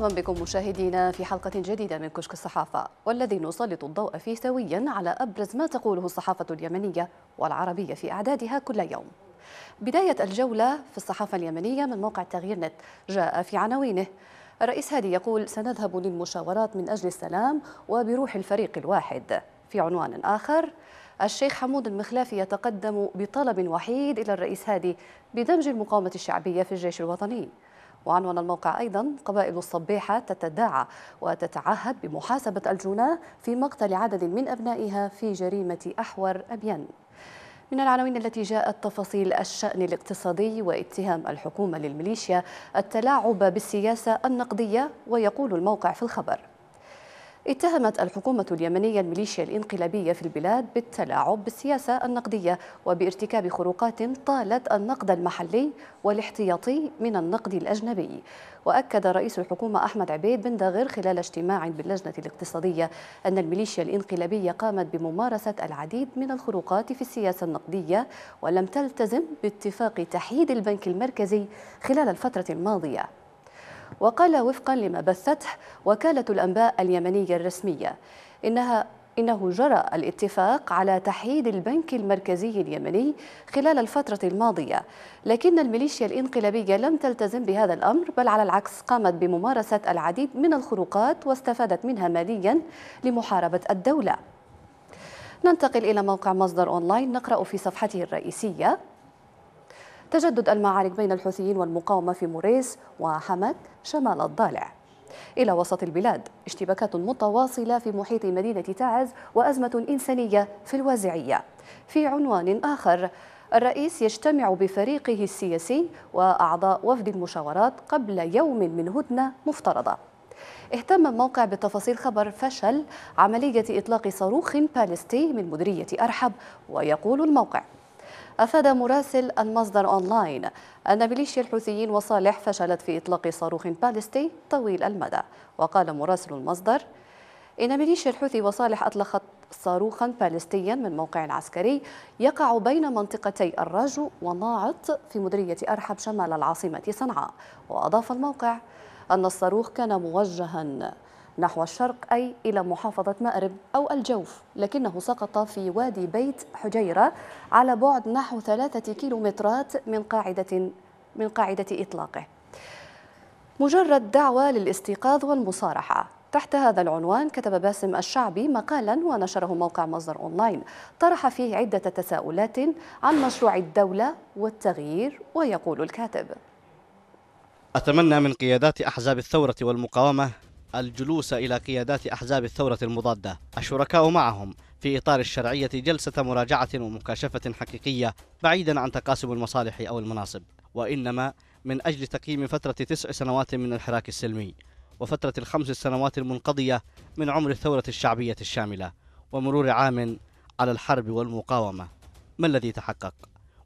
مرحبا بكم مشاهدينا في حلقة جديدة من كشك الصحافة والذي نسلط الضوء فيه سويا على أبرز ما تقوله الصحافة اليمنية والعربية في أعدادها كل يوم بداية الجولة في الصحافة اليمنية من موقع تغيير نت جاء في عناوينه الرئيس هادي يقول سنذهب للمشاورات من أجل السلام وبروح الفريق الواحد في عنوان آخر الشيخ حمود المخلافي يتقدم بطلب وحيد إلى الرئيس هادي بدمج المقاومة الشعبية في الجيش الوطني وعنون الموقع أيضا قبائل الصبيحة تتداعى وتتعهد بمحاسبة الجناه في مقتل عدد من أبنائها في جريمة أحور أبيان من العناوين التي جاءت تفاصيل الشأن الاقتصادي واتهام الحكومة للميليشيا التلاعب بالسياسة النقدية ويقول الموقع في الخبر اتهمت الحكومة اليمنية الميليشيا الانقلابية في البلاد بالتلاعب بالسياسة النقدية وبارتكاب خروقات طالت النقد المحلي والاحتياطي من النقد الأجنبي وأكد رئيس الحكومة أحمد عبيد بن داغر خلال اجتماع باللجنة الاقتصادية أن الميليشيا الانقلابية قامت بممارسة العديد من الخروقات في السياسة النقدية ولم تلتزم باتفاق تحييد البنك المركزي خلال الفترة الماضية وقال وفقا لما بثته وكالة الأنباء اليمنية الرسمية إنها إنه جرى الاتفاق على تحييد البنك المركزي اليمني خلال الفترة الماضية لكن الميليشيا الإنقلابية لم تلتزم بهذا الأمر بل على العكس قامت بممارسة العديد من الخروقات واستفادت منها ماليا لمحاربة الدولة ننتقل إلى موقع مصدر أونلاين نقرأ في صفحته الرئيسية تجدد المعارك بين الحوثيين والمقاومة في موريس وحمد شمال الضالع إلى وسط البلاد اشتباكات متواصلة في محيط مدينة تعز وأزمة إنسانية في الوازعية في عنوان آخر الرئيس يجتمع بفريقه السياسي وأعضاء وفد المشاورات قبل يوم من هدنة مفترضة اهتم الموقع بتفاصيل خبر فشل عملية إطلاق صاروخ باليستي من مديرية أرحب ويقول الموقع أفاد مراسل المصدر أونلاين أن ميليشيا الحوثيين وصالح فشلت في إطلاق صاروخ باليستي طويل المدى وقال مراسل المصدر إن ميليشيا الحوثي وصالح أطلقت صاروخا باليستيا من موقع عسكري يقع بين منطقتي الرجو وناعط في مديرية أرحب شمال العاصمة صنعاء وأضاف الموقع أن الصاروخ كان موجها نحو الشرق أي إلى محافظة مأرب أو الجوف لكنه سقط في وادي بيت حجيرة على بعد نحو ثلاثة كيلومترات من قاعدة من قاعدة إطلاقه مجرد دعوة للاستيقاظ والمصارحة تحت هذا العنوان كتب باسم الشعبي مقالا ونشره موقع مصدر أونلاين طرح فيه عدة تساؤلات عن مشروع الدولة والتغيير ويقول الكاتب أتمنى من قيادات أحزاب الثورة والمقاومة الجلوس إلى قيادات أحزاب الثورة المضادة الشركاء معهم في إطار الشرعية جلسة مراجعة ومكاشفة حقيقية بعيدا عن تقاسم المصالح أو المناصب وإنما من أجل تقييم فترة تسع سنوات من الحراك السلمي وفترة الخمس السنوات المنقضية من عمر الثورة الشعبية الشاملة ومرور عام على الحرب والمقاومة ما الذي تحقق؟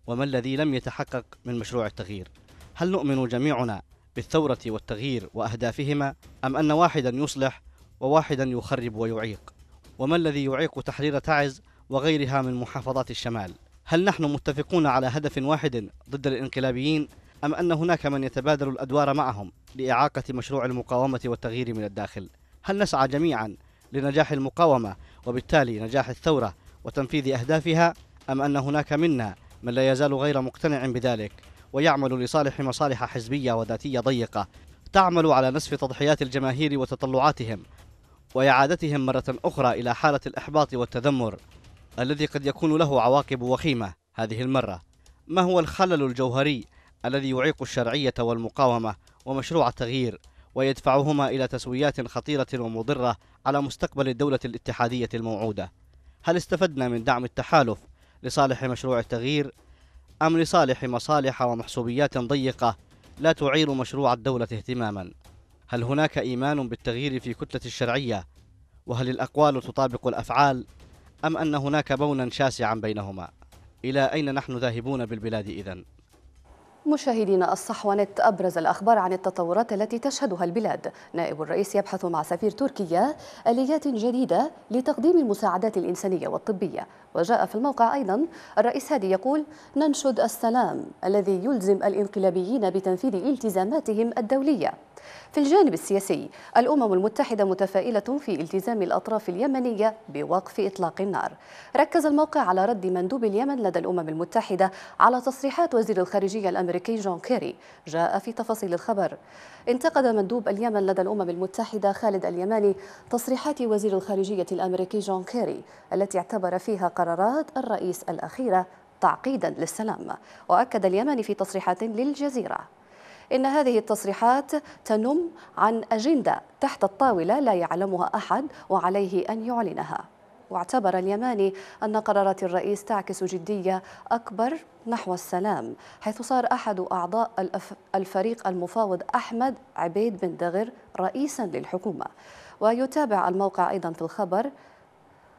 وما الذي لم يتحقق من مشروع التغيير؟ هل نؤمن جميعنا بالثورة والتغيير وأهدافهما أم أن واحدا يصلح وواحدا يخرب ويعيق وما الذي يعيق تحرير تعز وغيرها من محافظات الشمال هل نحن متفقون على هدف واحد ضد الانقلابيين أم أن هناك من يتبادل الأدوار معهم لإعاقة مشروع المقاومة والتغيير من الداخل هل نسعى جميعا لنجاح المقاومة وبالتالي نجاح الثورة وتنفيذ أهدافها أم أن هناك منا من لا يزال غير مقتنع بذلك ويعمل لصالح مصالح حزبية وذاتية ضيقة تعمل على نسف تضحيات الجماهير وتطلعاتهم وإعادتهم مرة أخرى إلى حالة الإحباط والتذمر الذي قد يكون له عواقب وخيمة هذه المرة ما هو الخلل الجوهري الذي يعيق الشرعية والمقاومة ومشروع التغيير ويدفعهما إلى تسويات خطيرة ومضرة على مستقبل الدولة الاتحادية الموعودة هل استفدنا من دعم التحالف لصالح مشروع التغيير أم لصالح مصالح ومحسوبيات ضيقة لا تعير مشروع الدولة اهتماما هل هناك إيمان بالتغيير في كتلة الشرعية؟ وهل الأقوال تطابق الأفعال؟ أم أن هناك بونا شاسعا بينهما؟ إلى أين نحن ذاهبون بالبلاد إذن؟ مشاهدينا الصحوة أبرز الأخبار عن التطورات التي تشهدها البلاد نائب الرئيس يبحث مع سفير تركيا آليات جديدة لتقديم المساعدات الإنسانية والطبية وجاء في الموقع أيضا الرئيس هادي يقول ننشد السلام الذي يلزم الإنقلابيين بتنفيذ التزاماتهم الدولية في الجانب السياسي الأمم المتحدة متفائلة في التزام الأطراف اليمنية بوقف إطلاق النار ركز الموقع على رد مندوب اليمن لدى الأمم المتحدة على تصريحات وزير الخارجية الأمريكي جون كيري جاء في تفاصيل الخبر انتقد مندوب اليمن لدى الأمم المتحدة خالد اليماني تصريحات وزير الخارجية الأمريكي جون كيري التي اعتبر فيها قرارات الرئيس الأخيرة تعقيدا للسلام وأكد اليمن في تصريحات للجزيرة إن هذه التصريحات تنم عن أجندة تحت الطاولة لا يعلمها أحد وعليه أن يعلنها واعتبر اليماني أن قرارات الرئيس تعكس جدية أكبر نحو السلام حيث صار أحد أعضاء الفريق المفاوض أحمد عبيد بن دغر رئيسا للحكومة ويتابع الموقع أيضا في الخبر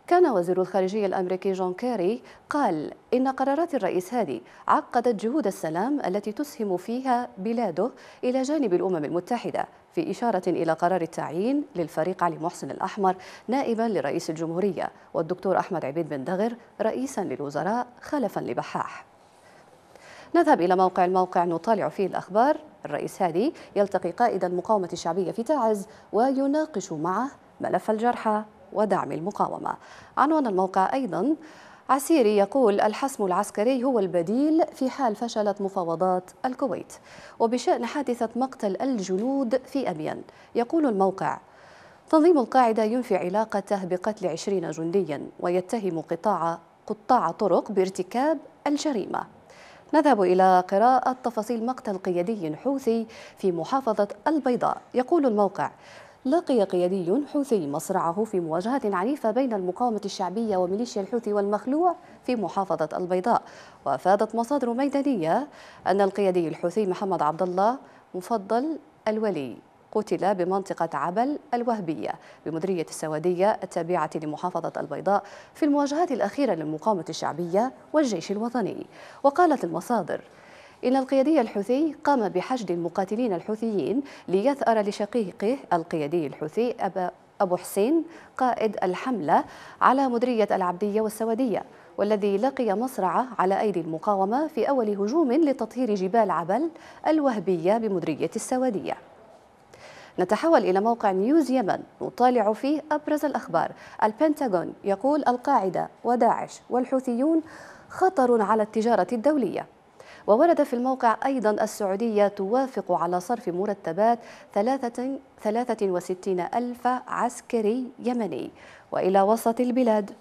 كان وزير الخارجية الأمريكي جون كيري قال إن قرارات الرئيس هادي عقدت جهود السلام التي تسهم فيها بلاده إلى جانب الأمم المتحدة في إشارة إلى قرار التعيين للفريق علي محسن الأحمر نائبا لرئيس الجمهورية والدكتور أحمد عبيد بن دغر رئيسا للوزراء خلفا لبحاح نذهب إلى موقع الموقع نطالع فيه الأخبار الرئيس هادي يلتقي قائد المقاومة الشعبية في تعز ويناقش معه ملف الجرحى ودعم المقاومة عنوان الموقع أيضا عسيري يقول الحسم العسكري هو البديل في حال فشلت مفاوضات الكويت وبشأن حادثة مقتل الجنود في أبين يقول الموقع تنظيم القاعدة ينفي علاقته بقتل عشرين جنديا ويتهم قطاع قطاع طرق بارتكاب الجريمة نذهب إلى قراءة تفاصيل مقتل قيادي حوثي في محافظة البيضاء يقول الموقع لقي قيادي حوثي مصرعه في مواجهة عنيفة بين المقاومة الشعبية وميليشيا الحوثي والمخلوع في محافظة البيضاء وأفادت مصادر ميدانية أن القيادي الحوثي محمد عبد الله مفضل الولي قتل بمنطقة عبل الوهبية بمدرية السوادية التابعة لمحافظة البيضاء في المواجهات الأخيرة للمقاومة الشعبية والجيش الوطني وقالت المصادر إن القيادي الحوثي قام بحشد المقاتلين الحوثيين ليثأر لشقيقه القيادي الحوثي أبا أبو حسين قائد الحملة على مدرية العبدية والسوادية والذي لقي مصرعه على أيدي المقاومة في أول هجوم لتطهير جبال عبل الوهبية بمدرية السوادية نتحول إلى موقع نيوز يمن نطالع فيه أبرز الأخبار البنتاغون يقول القاعدة وداعش والحوثيون خطر على التجارة الدولية وورد في الموقع أيضا السعودية توافق على صرف مرتبات 63 ألف عسكري يمني وإلى وسط البلاد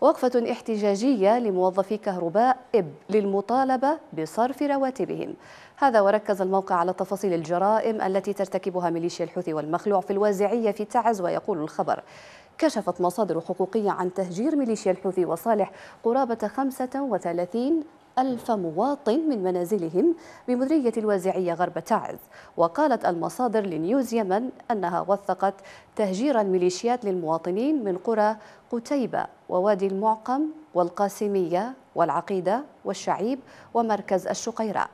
وقفة احتجاجية لموظفي كهرباء إب للمطالبة بصرف رواتبهم هذا وركز الموقع على تفاصيل الجرائم التي ترتكبها ميليشيا الحوثي والمخلوع في الوازعية في تعز ويقول الخبر كشفت مصادر حقوقية عن تهجير ميليشيا الحوثي وصالح قرابة 35 ألف مواطن من منازلهم بمدرية الوازعية غرب تعز وقالت المصادر لنيوز يمن أنها وثقت تهجير الميليشيات للمواطنين من قرى قتيبة ووادي المعقم والقاسمية والعقيدة والشعيب ومركز الشقيرة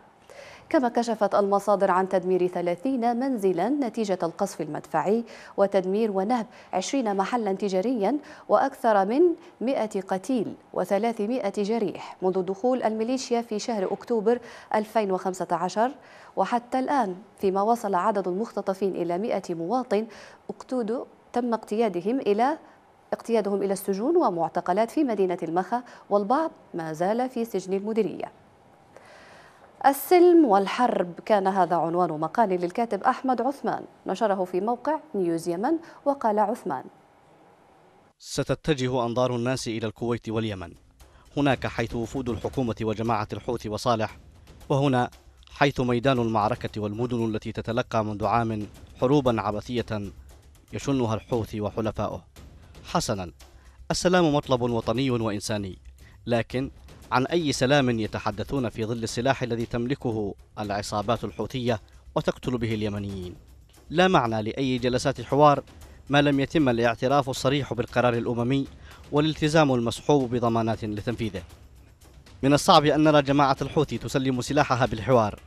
كما كشفت المصادر عن تدمير 30 منزلا نتيجة القصف المدفعي وتدمير ونهب 20 محلا تجاريا وأكثر من 100 قتيل و300 جريح منذ دخول الميليشيا في شهر أكتوبر 2015 وحتى الآن فيما وصل عدد المختطفين إلى 100 مواطن اقتودوا تم اقتيادهم إلى اقتيادهم إلى السجون ومعتقلات في مدينة المخا والبعض ما زال في سجن المديرية السلم والحرب كان هذا عنوان مقال للكاتب أحمد عثمان نشره في موقع نيوز يمن وقال عثمان ستتجه أنظار الناس إلى الكويت واليمن هناك حيث وفود الحكومة وجماعة الحوثي وصالح وهنا حيث ميدان المعركة والمدن التي تتلقى منذ عام حروبا عبثية يشنها الحوثي وحلفاؤه حسنا السلام مطلب وطني وإنساني لكن عن أي سلام يتحدثون في ظل السلاح الذي تملكه العصابات الحوثية وتقتل به اليمنيين لا معنى لأي جلسات حوار ما لم يتم الاعتراف الصريح بالقرار الأممي والالتزام المصحوب بضمانات لتنفيذه من الصعب أن نرى جماعة الحوثي تسلم سلاحها بالحوار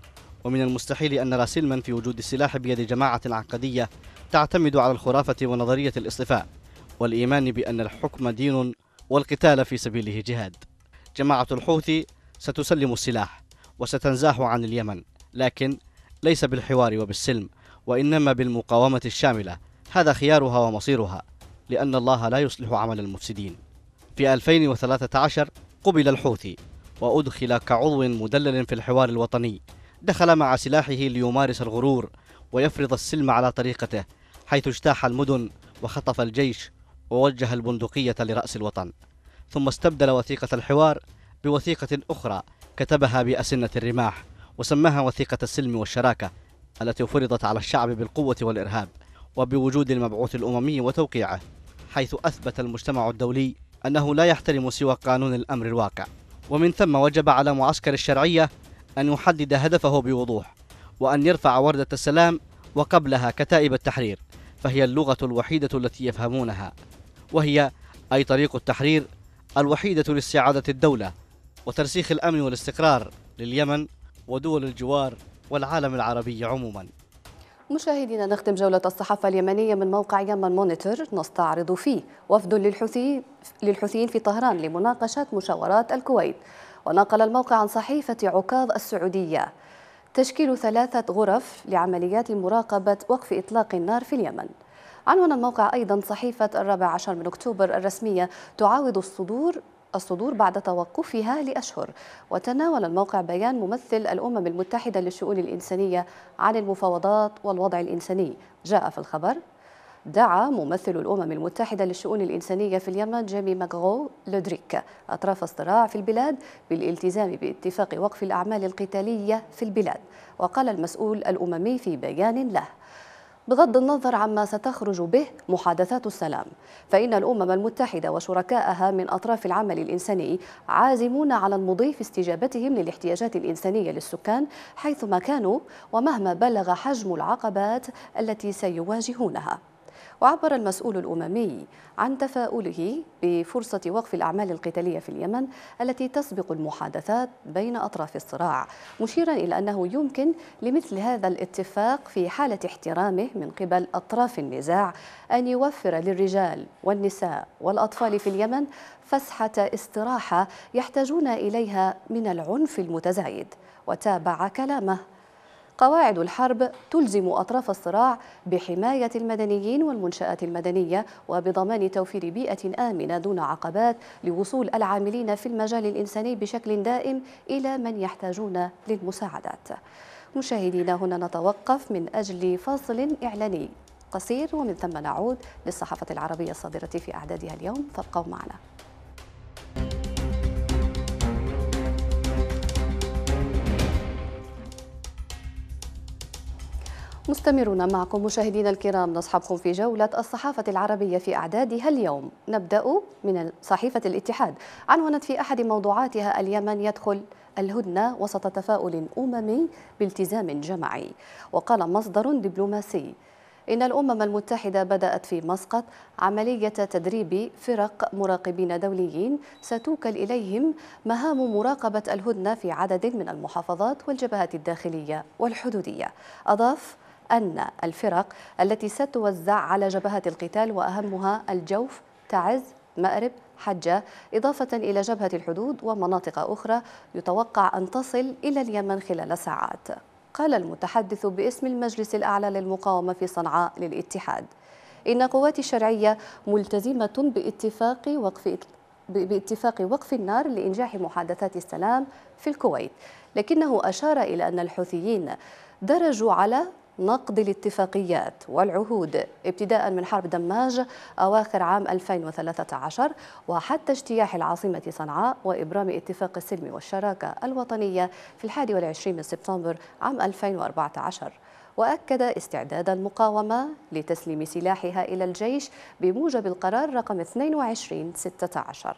ومن المستحيل أن نرى سلما في وجود السلاح بيد جماعة عقدية تعتمد على الخرافة ونظرية الاصطفاء والإيمان بأن الحكم دين والقتال في سبيله جهاد جماعة الحوثي ستسلم السلاح وستنزاح عن اليمن لكن ليس بالحوار وبالسلم وإنما بالمقاومة الشاملة هذا خيارها ومصيرها لأن الله لا يصلح عمل المفسدين في 2013 قبل الحوثي وأدخل كعضو مدلل في الحوار الوطني دخل مع سلاحه ليمارس الغرور ويفرض السلم على طريقته حيث اجتاح المدن وخطف الجيش ووجه البندقية لرأس الوطن ثم استبدل وثيقة الحوار بوثيقة أخرى كتبها بأسنة الرماح وسماها وثيقة السلم والشراكة التي فرضت على الشعب بالقوة والإرهاب وبوجود المبعوث الأممي وتوقيعه حيث أثبت المجتمع الدولي أنه لا يحترم سوى قانون الأمر الواقع ومن ثم وجب على معسكر الشرعية أن يحدد هدفه بوضوح وأن يرفع وردة السلام وقبلها كتائب التحرير فهي اللغة الوحيدة التي يفهمونها وهي أي طريق التحرير الوحيدة لاستعادة الدولة وترسيخ الأمن والاستقرار لليمن ودول الجوار والعالم العربي عموما مشاهدينا نختم جولة الصحافة اليمنية من موقع يمن مونيتور نستعرض فيه وفد للحوثيين للحوثيين في طهران لمناقشة مشاورات الكويت ونقل الموقع عن صحيفة عكاظ السعودية تشكيل ثلاثة غرف لعمليات مراقبة وقف إطلاق النار في اليمن عنوان الموقع أيضا صحيفة الرابع عشر من أكتوبر الرسمية تعاود الصدور الصدور بعد توقفها لأشهر وتناول الموقع بيان ممثل الأمم المتحدة للشؤون الإنسانية عن المفاوضات والوضع الإنساني جاء في الخبر دعا ممثل الأمم المتحدة للشؤون الإنسانية في اليمن جيمي ماغرو لودريك أطراف الصراع في البلاد بالالتزام باتفاق وقف الأعمال القتالية في البلاد وقال المسؤول الأممي في بيان له بغض النظر عما ستخرج به محادثات السلام فإن الأمم المتحدة وشركائها من أطراف العمل الإنساني عازمون على المضي في استجابتهم للاحتياجات الإنسانية للسكان حيثما كانوا ومهما بلغ حجم العقبات التي سيواجهونها وعبر المسؤول الأممي عن تفاؤله بفرصة وقف الأعمال القتالية في اليمن التي تسبق المحادثات بين أطراف الصراع مشيرا إلى أنه يمكن لمثل هذا الاتفاق في حالة احترامه من قبل أطراف النزاع أن يوفر للرجال والنساء والأطفال في اليمن فسحة استراحة يحتاجون إليها من العنف المتزايد وتابع كلامه قواعد الحرب تلزم أطراف الصراع بحماية المدنيين والمنشآت المدنية وبضمان توفير بيئة آمنة دون عقبات لوصول العاملين في المجال الإنساني بشكل دائم إلى من يحتاجون للمساعدات مشاهدينا هنا نتوقف من أجل فاصل إعلاني قصير ومن ثم نعود للصحافة العربية الصادرة في أعدادها اليوم فابقوا معنا مستمرون معكم مشاهدينا الكرام نصحبكم في جولة الصحافة العربية في أعدادها اليوم نبدأ من صحيفة الاتحاد عنونت في أحد موضوعاتها اليمن يدخل الهدنة وسط تفاؤل أممي بالتزام جماعي وقال مصدر دبلوماسي إن الأمم المتحدة بدأت في مسقط عملية تدريب فرق مراقبين دوليين ستوكل إليهم مهام مراقبة الهدنة في عدد من المحافظات والجبهات الداخلية والحدودية أضاف أن الفرق التي ستوزع على جبهة القتال وأهمها الجوف تعز مأرب حجة إضافة إلى جبهة الحدود ومناطق أخرى يتوقع أن تصل إلى اليمن خلال ساعات قال المتحدث باسم المجلس الأعلى للمقاومة في صنعاء للاتحاد إن قوات الشرعية ملتزمة باتفاق وقف باتفاق وقف النار لإنجاح محادثات السلام في الكويت لكنه أشار إلى أن الحوثيين درجوا على نقض الاتفاقيات والعهود ابتداء من حرب دماج أواخر عام 2013 وحتى اجتياح العاصمة صنعاء وإبرام اتفاق السلم والشراكة الوطنية في 21 من سبتمبر عام 2014 وأكد استعداد المقاومة لتسليم سلاحها إلى الجيش بموجب القرار رقم 2216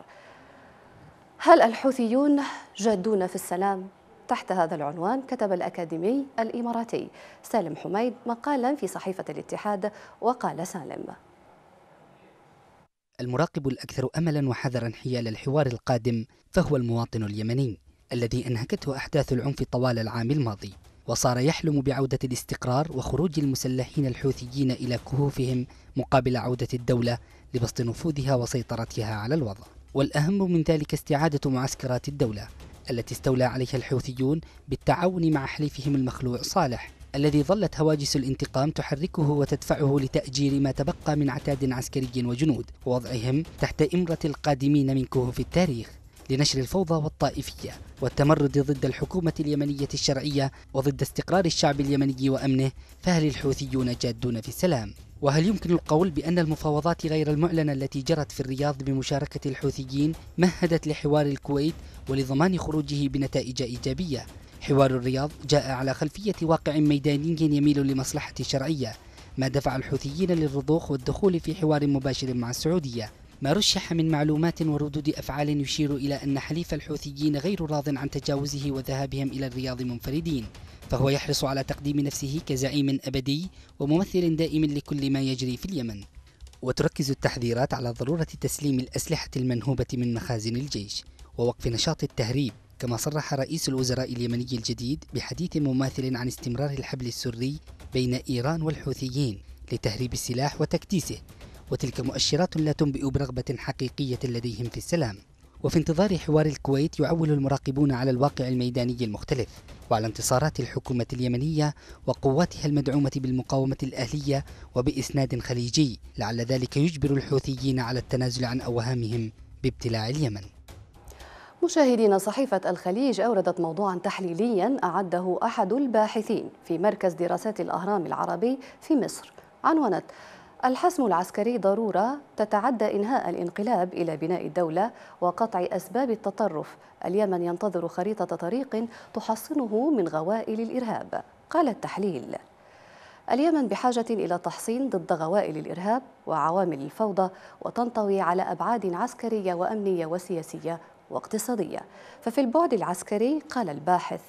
هل الحوثيون جادون في السلام؟ تحت هذا العنوان كتب الأكاديمي الإماراتي سالم حميد مقالا في صحيفة الاتحاد وقال سالم المراقب الأكثر أملا وحذرا حيال الحوار القادم فهو المواطن اليمني الذي أنهكته أحداث العنف طوال العام الماضي وصار يحلم بعودة الاستقرار وخروج المسلحين الحوثيين إلى كهوفهم مقابل عودة الدولة لبسط نفوذها وسيطرتها على الوضع والأهم من ذلك استعادة معسكرات الدولة التي استولى عليها الحوثيون بالتعاون مع حليفهم المخلوع صالح الذي ظلت هواجس الانتقام تحركه وتدفعه لتأجير ما تبقى من عتاد عسكري وجنود ووضعهم تحت إمرة القادمين من كهوف التاريخ لنشر الفوضى والطائفية والتمرد ضد الحكومة اليمنية الشرعية وضد استقرار الشعب اليمني وأمنه فهل الحوثيون جادون في السلام؟ وهل يمكن القول بأن المفاوضات غير المعلنة التي جرت في الرياض بمشاركة الحوثيين مهدت لحوار الكويت ولضمان خروجه بنتائج إيجابية؟ حوار الرياض جاء على خلفية واقع ميداني يميل لمصلحة شرعية ما دفع الحوثيين للرضوخ والدخول في حوار مباشر مع السعودية ما رشح من معلومات وردود أفعال يشير إلى أن حليف الحوثيين غير راض عن تجاوزه وذهابهم إلى الرياض منفردين فهو يحرص على تقديم نفسه كزعيم أبدي وممثل دائم لكل ما يجري في اليمن وتركز التحذيرات على ضرورة تسليم الأسلحة المنهوبة من مخازن الجيش ووقف نشاط التهريب كما صرح رئيس الوزراء اليمني الجديد بحديث مماثل عن استمرار الحبل السري بين إيران والحوثيين لتهريب السلاح وتكتيسه وتلك مؤشرات لا تنبئ برغبة حقيقية لديهم في السلام وفي انتظار حوار الكويت يعول المراقبون على الواقع الميداني المختلف وعلى انتصارات الحكومة اليمنية وقواتها المدعومة بالمقاومة الأهلية وبإسناد خليجي لعل ذلك يجبر الحوثيين على التنازل عن أوهامهم بابتلاع اليمن مشاهدين صحيفة الخليج أوردت موضوعا تحليليا أعده أحد الباحثين في مركز دراسات الأهرام العربي في مصر عنونت الحسم العسكري ضرورة تتعدى إنهاء الانقلاب إلى بناء الدولة وقطع أسباب التطرف اليمن ينتظر خريطة طريق تحصنه من غوائل الإرهاب قال التحليل اليمن بحاجة إلى تحصين ضد غوائل الإرهاب وعوامل الفوضى وتنطوي على أبعاد عسكرية وأمنية وسياسية واقتصادية ففي البعد العسكري قال الباحث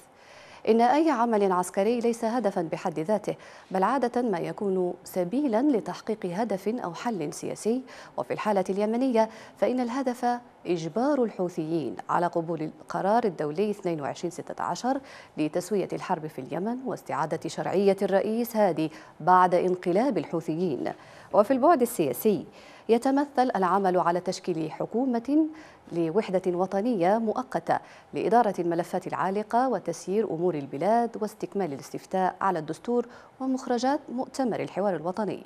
إن أي عمل عسكري ليس هدفا بحد ذاته بل عادة ما يكون سبيلا لتحقيق هدف أو حل سياسي وفي الحالة اليمنية فإن الهدف إجبار الحوثيين على قبول القرار الدولي 2216 لتسوية الحرب في اليمن واستعادة شرعية الرئيس هادي بعد انقلاب الحوثيين وفي البعد السياسي يتمثل العمل على تشكيل حكومة لوحدة وطنية مؤقتة لإدارة الملفات العالقة وتسيير أمور البلاد واستكمال الاستفتاء على الدستور ومخرجات مؤتمر الحوار الوطني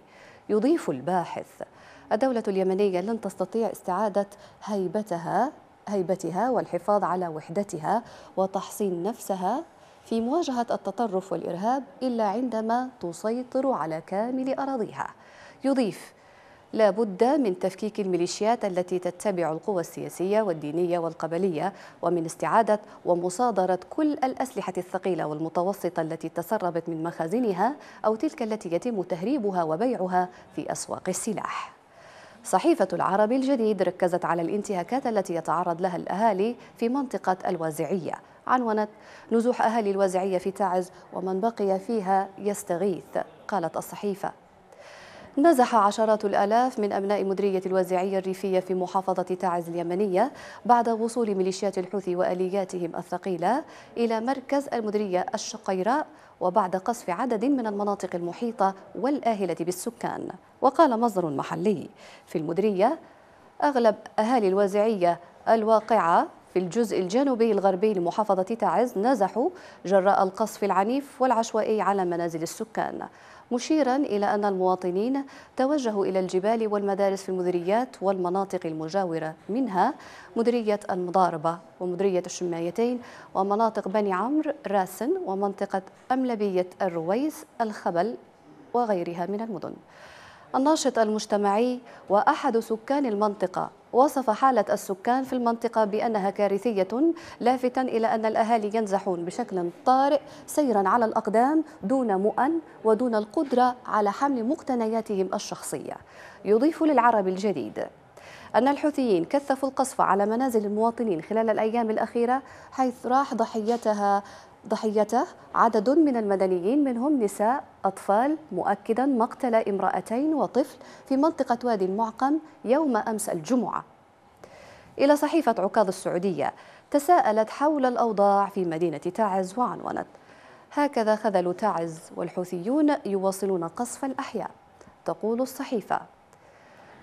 يضيف الباحث الدولة اليمنية لن تستطيع استعادة هيبتها هيبتها والحفاظ على وحدتها وتحصين نفسها في مواجهة التطرف والإرهاب إلا عندما تسيطر على كامل أراضيها يضيف لا بد من تفكيك الميليشيات التي تتبع القوى السياسية والدينية والقبلية ومن استعادة ومصادرة كل الأسلحة الثقيلة والمتوسطة التي تسربت من مخازنها أو تلك التي يتم تهريبها وبيعها في أسواق السلاح صحيفة العربي الجديد ركزت على الانتهاكات التي يتعرض لها الأهالي في منطقة الوازعية عنونت نزوح أهالي الوازعية في تعز ومن بقي فيها يستغيث قالت الصحيفة نزح عشرات الآلاف من أبناء مدرية الوازعية الريفية في محافظة تعز اليمنية بعد وصول ميليشيات الحوثي وآلياتهم الثقيلة إلى مركز المدرية الشقيراء وبعد قصف عدد من المناطق المحيطة والآهلة بالسكان وقال مصدر محلي في المدرية أغلب أهالي الوازعية الواقعة في الجزء الجنوبي الغربي لمحافظة تعز نزحوا جراء القصف العنيف والعشوائي على منازل السكان مشيرا إلى أن المواطنين توجهوا إلى الجبال والمدارس في المدريات والمناطق المجاورة منها مديرية المضاربة ومدرية الشمايتين ومناطق بني عمرو راسن ومنطقة أملبية الرويس الخبل وغيرها من المدن الناشط المجتمعي وأحد سكان المنطقة وصف حالة السكان في المنطقة بأنها كارثية لافتا إلى أن الأهالي ينزحون بشكل طارئ سيرا على الأقدام دون مؤن ودون القدرة على حمل مقتنياتهم الشخصية يضيف للعرب الجديد أن الحوثيين كثفوا القصف على منازل المواطنين خلال الأيام الأخيرة حيث راح ضحيتها ضحيته عدد من المدنيين منهم نساء أطفال مؤكدا مقتل امرأتين وطفل في منطقة وادي المعقم يوم أمس الجمعة إلى صحيفة عكاظ السعودية تساءلت حول الأوضاع في مدينة تعز وعنونت هكذا خذلوا تعز والحوثيون يواصلون قصف الأحياء تقول الصحيفة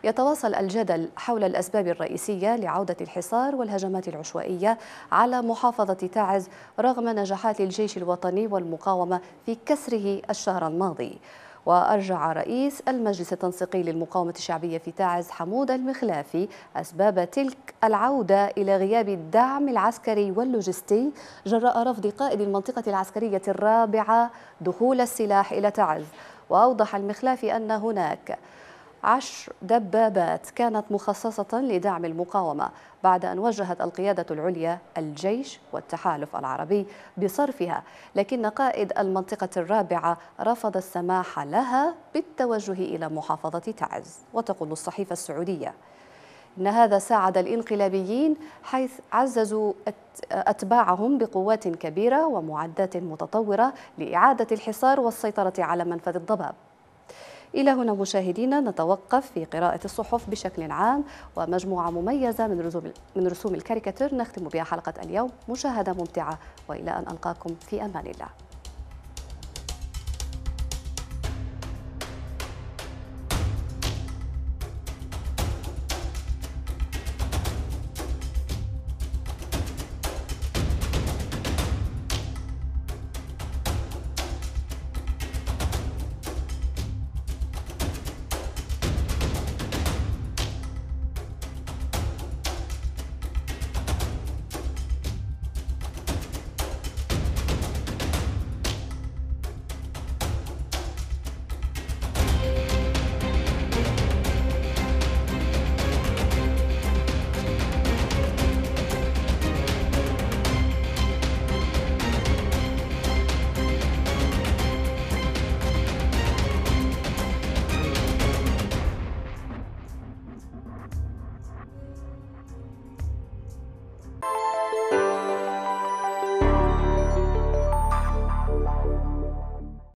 يتواصل الجدل حول الأسباب الرئيسية لعودة الحصار والهجمات العشوائية على محافظة تعز رغم نجاحات الجيش الوطني والمقاومة في كسره الشهر الماضي وأرجع رئيس المجلس التنسيقي للمقاومة الشعبية في تعز حمود المخلافي أسباب تلك العودة إلى غياب الدعم العسكري واللوجستي جراء رفض قائد المنطقة العسكرية الرابعة دخول السلاح إلى تعز وأوضح المخلافي أن هناك عشر دبابات كانت مخصصة لدعم المقاومة بعد أن وجهت القيادة العليا الجيش والتحالف العربي بصرفها لكن قائد المنطقة الرابعة رفض السماح لها بالتوجه إلى محافظة تعز وتقول الصحيفة السعودية إن هذا ساعد الإنقلابيين حيث عززوا أتباعهم بقوات كبيرة ومعدات متطورة لإعادة الحصار والسيطرة على منفذ الضباب إلى هنا مشاهدينا نتوقف في قراءة الصحف بشكل عام ومجموعة مميزة من رسوم من رسوم الكاريكاتير نختم بها حلقة اليوم مشاهدة ممتعة وإلى أن ألقاكم في أمان الله